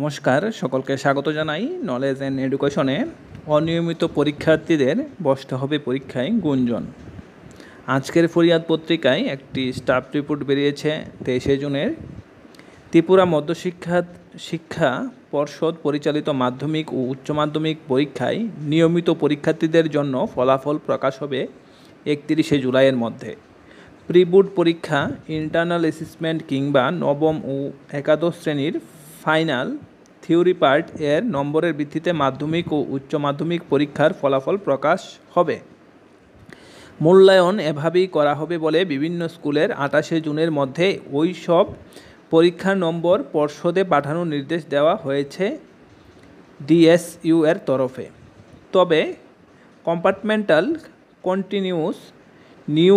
নমস্কার সকলকে স্বাগত জানাই নলেজ অ্যান্ড এডুকেশনে অনিয়মিত পরীক্ষার্থীদের বসতে হবে পরীক্ষায় গুঞ্জন আজকের ফরিয়াদ পত্রিকায় একটি স্টাফ রিপোর্ট বেরিয়েছে তেইশে জুনের ত্রিপুরা মধ্যশিক্ষা শিক্ষা পর্ষদ পরিচালিত মাধ্যমিক ও উচ্চ মাধ্যমিক পরীক্ষায় নিয়মিত পরীক্ষার্থীদের জন্য ফলাফল প্রকাশ হবে একত্রিশে জুলাইয়ের মধ্যে প্রিবোর্ড পরীক্ষা ইন্টারনাল অ্যাসেসমেন্ট কিংবা নবম ও একাদশ শ্রেণীর ফাইনাল থিওরি পার্ট এর নম্বরের ভিত্তিতে মাধ্যমিক ও উচ্চ মাধ্যমিক পরীক্ষার ফলাফল প্রকাশ হবে মূল্যায়ন এভাবেই করা হবে বলে বিভিন্ন স্কুলের আটাশে জুনের মধ্যে ওই সব পরীক্ষার নম্বর পর্ষদে পাঠানোর নির্দেশ দেওয়া হয়েছে ডিএসইউ এর তরফে তবে কম্পার্টমেন্টাল কন্টিনিউস নিউ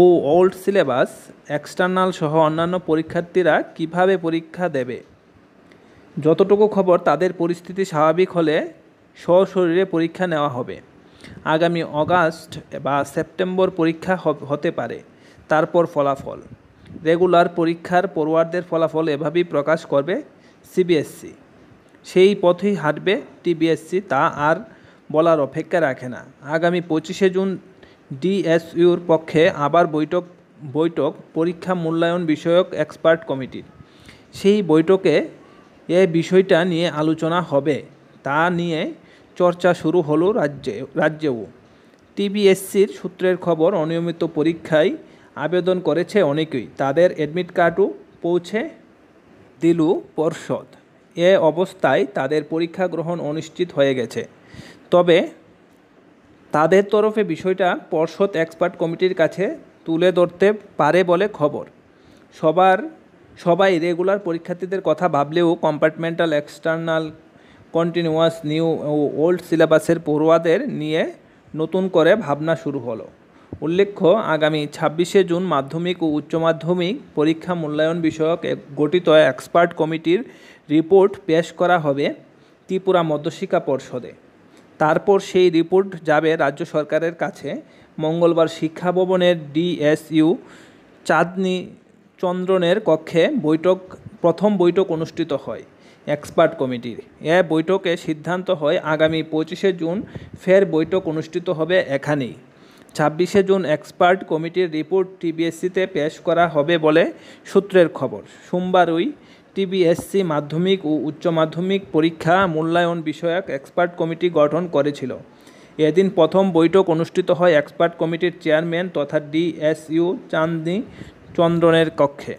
ও ওল্ড সিলেবাস এক্সটার্নাল সহ অন্যান্য পরীক্ষার্থীরা কিভাবে পরীক্ষা দেবে যতটুকু খবর তাদের পরিস্থিতি স্বাভাবিক হলে স্বশরীরে পরীক্ষা নেওয়া হবে আগামী অগাস্ট বা সেপ্টেম্বর পরীক্ষা হতে পারে তারপর ফলাফল রেগুলার পরীক্ষার পড়ুয়ারদের ফলাফল এভাবেই প্রকাশ করবে সিবিএসসি সেই পথেই হাঁটবে টিবিএসসি তা আর বলার অপেক্ষা রাখে না আগামী পঁচিশে জুন ডিএসইউর পক্ষে আবার বৈঠক বৈঠক পরীক্ষা মূল্যায়ন বিষয়ক এক্সপার্ট কমিটির সেই বৈঠকে এ বিষয়টা নিয়ে আলোচনা হবে তা নিয়ে চর্চা শুরু হলো রাজ্যে রাজ্যেও টিবিএসসির সূত্রের খবর অনিয়মিত পরীক্ষায় আবেদন করেছে অনেকেই তাদের অ্যাডমিট কার্ডও পৌঁছে দিল পর্ষদ এ অবস্থায় তাদের পরীক্ষা গ্রহণ অনিশ্চিত হয়ে গেছে তবে তাদের তরফে বিষয়টা পর্ষদ এক্সপার্ট কমিটির কাছে তুলে ধরতে পারে বলে খবর সবার সবাই রেগুলার পরীক্ষার্থীদের কথা ভাবলেও কম্পার্টমেন্টাল এক্সটার্নাল কন্টিনিউয়াস নিউ ও ওল্ড সিলেবাসের পড়ুয়াদের নিয়ে নতুন করে ভাবনা শুরু হলো উল্লেখ্য আগামী ছাব্বিশে জুন মাধ্যমিক ও উচ্চ মাধ্যমিক পরীক্ষা মূল্যায়ন বিষয়ক গঠিত এক্সপার্ট কমিটির রিপোর্ট পেশ করা হবে ত্রিপুরা মধ্যশিক্ষা পর্ষদে তারপর সেই রিপোর্ট যাবে রাজ্য সরকারের কাছে মঙ্গলবার শিক্ষা ভবনের ডিএসইউ চাঁদনি চন্দ্রনের কক্ষে বৈঠক প্রথম বৈঠক অনুষ্ঠিত হয় এক্সপার্ট কমিটির এ বৈঠকে সিদ্ধান্ত হয় আগামী পঁচিশে জুন ফের বৈঠক অনুষ্ঠিত হবে এখানেই ছাব্বিশে জুন এক্সপার্ট কমিটির রিপোর্ট টিবিএসসিতে পেশ করা হবে বলে সূত্রের খবর সোমবারই টিবিএসসি মাধ্যমিক ও উচ্চ মাধ্যমিক পরীক্ষা মূল্যায়ন বিষয়ক এক্সপার্ট কমিটি গঠন করেছিল এদিন প্রথম বৈঠক অনুষ্ঠিত হয় এক্সপার্ট কমিটির চেয়ারম্যান তথা ডিএসইউ চাঁদনি চন্দ্রনের কক্ষে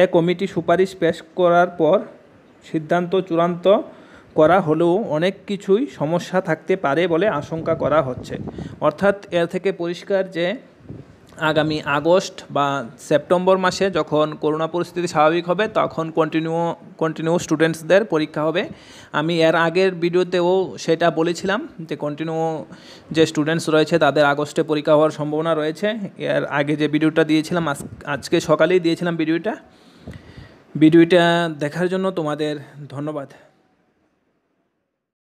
এ কমিটি সুপারিশ পেশ করার পর সিদ্ধান্ত চূড়ান্ত করা হলেও অনেক কিছুই সমস্যা থাকতে পারে বলে আশঙ্কা করা হচ্ছে অর্থাৎ এর থেকে পরিষ্কার যে আগামী আগস্ট বা সেপ্টেম্বর মাসে যখন করোনা পরিস্থিতি স্বাভাবিক হবে তখন কন্টিনিউ কন্টিনিউ স্টুডেন্টসদের পরীক্ষা হবে আমি এর আগের ভিডিওতেও সেটা বলেছিলাম যে কন্টিনিউ যে স্টুডেন্টস রয়েছে তাদের আগস্টে পরীক্ষা হওয়ার সম্ভাবনা রয়েছে এর আগে যে ভিডিওটা দিয়েছিলাম আজকে সকালেই দিয়েছিলাম ভিডিওটা ভিডিওটা দেখার জন্য তোমাদের ধন্যবাদ